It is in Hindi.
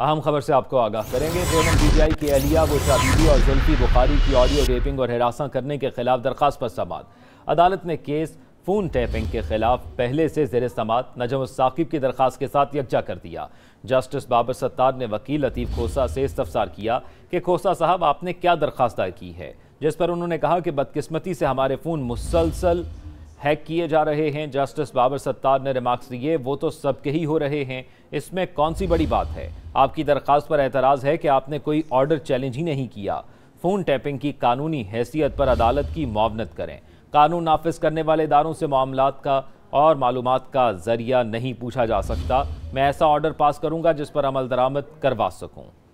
अहम खबर से आपको आगाह करेंगे बी पीटीआई की अहलिया वो शादी और जुल्फी बुखारी की ऑडियो टेपिंग और हिरासा करने के खिलाफ दरखास्त पर समात अदालत ने केस फ़ोन टैपिंग के खिलाफ पहले से जेर समात नजम साकिब की दरख्वास्त के साथ यकजा कर दिया जस्टिस बाबर सत्तार ने वकील लतीफ़ खोसा से इस्तफसार किया कि खोसा साहब आपने क्या दरख्वास्त दायर की है जिस पर उन्होंने कहा कि बदकिस्मती से हमारे फ़ोन मुसलसल हैक किए जा रहे हैं जस्टिस बाबर सत्तार ने रिमार्क्स दिए वो तो सबके ही हो रहे हैं इसमें कौन सी बड़ी बात है आपकी दरख्वास्त पर एतराज़ है कि आपने कोई ऑर्डर चैलेंज ही नहीं किया फ़ोन टैपिंग की कानूनी हैसियत पर अदालत की मुआवनत करें कानून नाफिज करने वाले इदारों से मामला का और मालूम का जरिया नहीं पूछा जा सकता मैं ऐसा ऑर्डर पास करूँगा जिस पर अमल दरामद करवा सकूँ